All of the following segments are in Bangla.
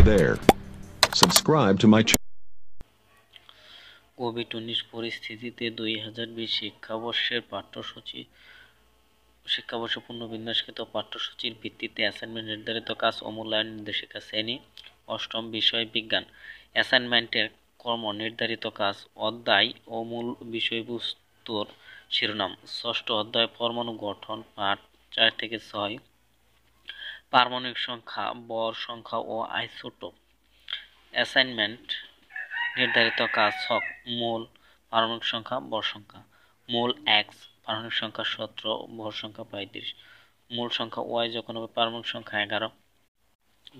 me there. Subscribe to my channel. Covid উনিশ পরিস্থিতিতে দুই হাজার বিশ শিক্ষাবর্ষের পাঠ্যসূচি শিক্ষাবর্ষ পুনর্বিন্যাসকৃত পাঠ্যসূচির ভিত্তিতে অ্যাসাইনমেন্ট নির্ধারিত কাজ ও মূল্যায়ন নির্দেশিকা শ্রেণী অষ্টম বিষয় বিজ্ঞান অ্যাসাইনমেন্টের কর্ম নির্ধারিত কাজ অধ্যায় ও মূল বিষয়বস্তুর শিরোনাম ষষ্ঠ অধ্যায় পরমাণু গঠন পাঠ চার থেকে ছয় পারমাণবিক সংখ্যা বর সংখ্যা ও আইসোটোপ অ্যাসাইনমেন্ট নির্ধারিত কাজ হক মূল পারমাণবিক সংখ্যা বর সংখ্যা মূল এক্স পারমাণবিক সংখ্যা সতেরো বর সংখ্যা পঁয়ত্রিশ মূল সংখ্যা ওয়াই যখন হবে পারমাণবিক সংখ্যা এগারো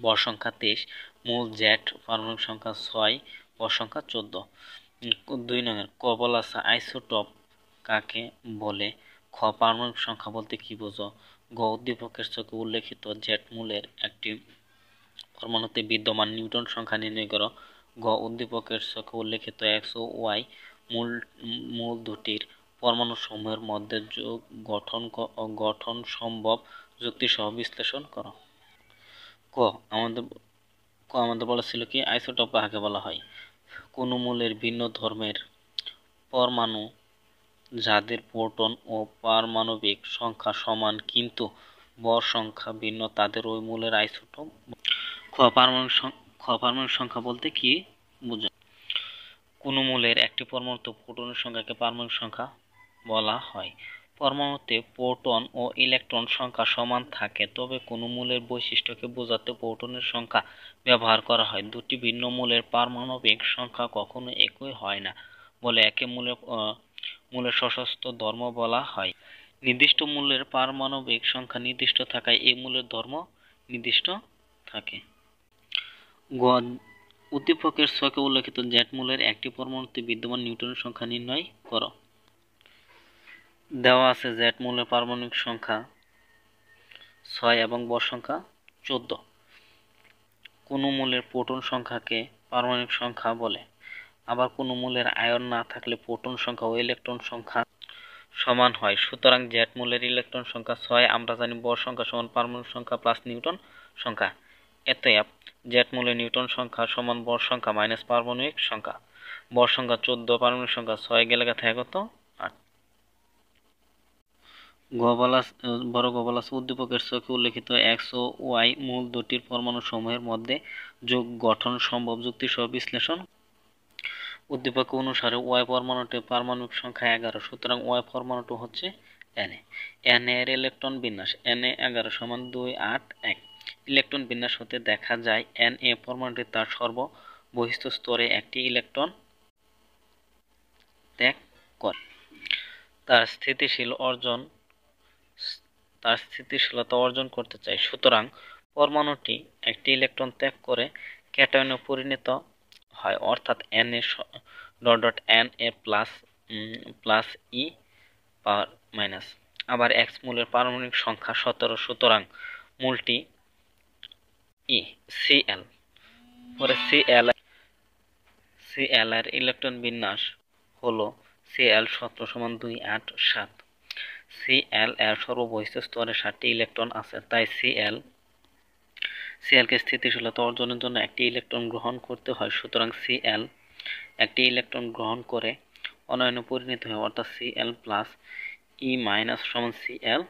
বর সংখ্যা তেইশ মূল জ্যাট পারমাণবিক সংখ্যা ছয় বর সংখ্যা চোদ্দ দুই নম্বর কবলাসা আইসোটপ কাকে বলে খ পারমাণবিক সংখ্যা বলতে কি বোঝো গ উদ্দীপকের চোখে উল্লেখিত জেট মূলের একটি পরমাণুতে বিদ্যমান নিউটন সংখ্যা নির্ণয় করো গ উদ্দীপকের চোখে উল্লেখিত এক্স ও ওয়াই মূল মূল দুটির পরমাণু সমূহের মধ্যে যোগ গঠন গঠন সম্ভব যুক্তিসহ বিশ্লেষণ করো ক আমাদের ক আমাদের বলা ছিল কি আইসোটপ কাকে বলা হয় কোনো মূলের ভিন্ন ধর্মের পরমাণু যাদের প্রোটন ও পারমাণবিক সংখ্যা সমান কিন্তু ভর সংখ্যা ভিন্ন তাদের ওই মূলের আইসোটোপ খ পারমাণবিক সংখ্যা বলতে কি বোঝায় কোনো মূলের একটি পরমাণুতে প্রোটনের সংখ্যাকে পারমাণবিক সংখ্যা বলা হয় পরমাণুতে প্রোটন ও ইলেকট্রন সংখ্যা সমান থাকে তবে কোনো মূলের বৈশিষ্ট্যকে বোঝাতে প্রোটনের সংখ্যা ব্যবহার করা হয় দুটি ভিন্ন মূলের পারমাণবিক সংখ্যা কখনো একই হয় না বলে একে মূলের মূলের সশস্ত্র ধর্ম বলা হয় নির্দিষ্ট মূল্যের পারমাণবিক সংখ্যা নির্দিষ্ট থাকায় এই মূলের ধর্ম নির্দিষ্ট থাকে গ উদ্দীপকের ছকে উল্লেখিত জেট মূলের একটি পরমাণুতে বিদ্যমান নিউটনের সংখ্যা নির্ণয় করো দেওয়া আছে জেট মূলের পারমাণবিক সংখ্যা ছয় এবং বর সংখ্যা চোদ্দ কোনো মূলের প্রোটন সংখ্যাকে পারমাণবিক সংখ্যা বলে আবার কোনো মূলের আয়ন না থাকলে প্রোটন সংখ্যা ও ইলেকট্রন সংখ্যা সমান হয় সুতরাং জেড মূলের ইলেকট্রন সংখ্যা ছয় আমরা জানি বর সংখ্যা সমান পারমাণু সংখ্যা প্লাস নিউটন সংখ্যা এতএব জেড মূলের নিউটন সংখ্যা সমান বর সংখ্যা মাইনাস পারমাণবিক সংখ্যা বর সংখ্যা চোদ্দ পারমাণবিক সংখ্যা ছয় গেলে থাকে কত আট বড় গবলাস উদ্দীপকের চোখে উল্লেখিত এক্স ও ওয়াই মূল দুটির পরমাণু সমূহের মধ্যে যোগ গঠন সম্ভব যুক্তি সহ বিশ্লেষণ উদ্দীপক অনুসারে ওয়াই পরমাণুটি পারমাণবিক সংখ্যা এগারো সুতরাং ওয়াই পরমাণুটি হচ্ছে এন এন এর ইলেকট্রন বিন্যাস এন এ এগারো সমান দুই আট এক ইলেকট্রন বিন্যাস হতে দেখা যায় এন এ পরমাণুটি তার বহিস্থ স্তরে একটি ইলেকট্রন ত্যাগ করে তার স্থিতিশীল অর্জন তার স্থিতিশীলতা অর্জন করতে চায় সুতরাং পরমাণুটি একটি ইলেকট্রন ত্যাগ করে ক্যাটায়নে পরিণত হয় অর্থাৎ N A dot dot N A plus plus E power minus আবার এক্স মূলের পারমাণবিক সংখ্যা সতেরো সুতরাং মূলটি ই e, সিএল পরে সিএল সিএল এর ইলেকট্রন বিন্যাস হলো সিএল সতেরো সমান দুই আট সাত সিএল এর সর্ববহিষ্ঠ স্তরে সাতটি ইলেকট্রন আছে তাই সিএল সিএলকে স্থিতিশীলতা অর্জনের জন্য একটি ইলেকট্রন গ্রহণ করতে হয় সুতরাং সিএল একটি ইলেকট্রন গ্রহণ করে অনয়নে পরিণত হয় অর্থাৎ সিএল প্লাস ই মাইনাস সমান সিএল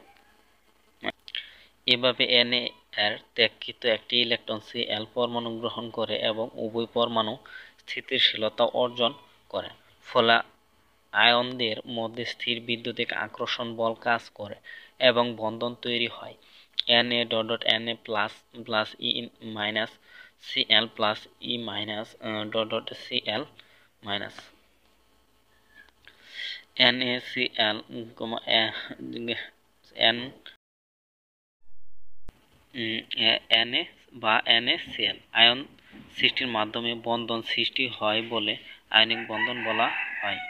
এভাবে এন এর ত্যাগকৃত একটি ইলেকট্রন সিএল পরমাণু গ্রহণ করে এবং উভয় পরমাণু স্থিতিশীলতা অর্জন করে ফলে আয়নদের মধ্যে স্থির বিদ্যুতিক আকর্ষণ বল কাজ করে এবং বন্ধন তৈরি হয় N A dot dot N A plus plus E minus C L plus E minus dot dot C L minus N A C L comma N N A বা এন এ সি এল আয়ন সৃষ্টির মাধ্যমে বন্ধন সৃষ্টি হয় বলে আয়নিক বন্ধন বলা হয়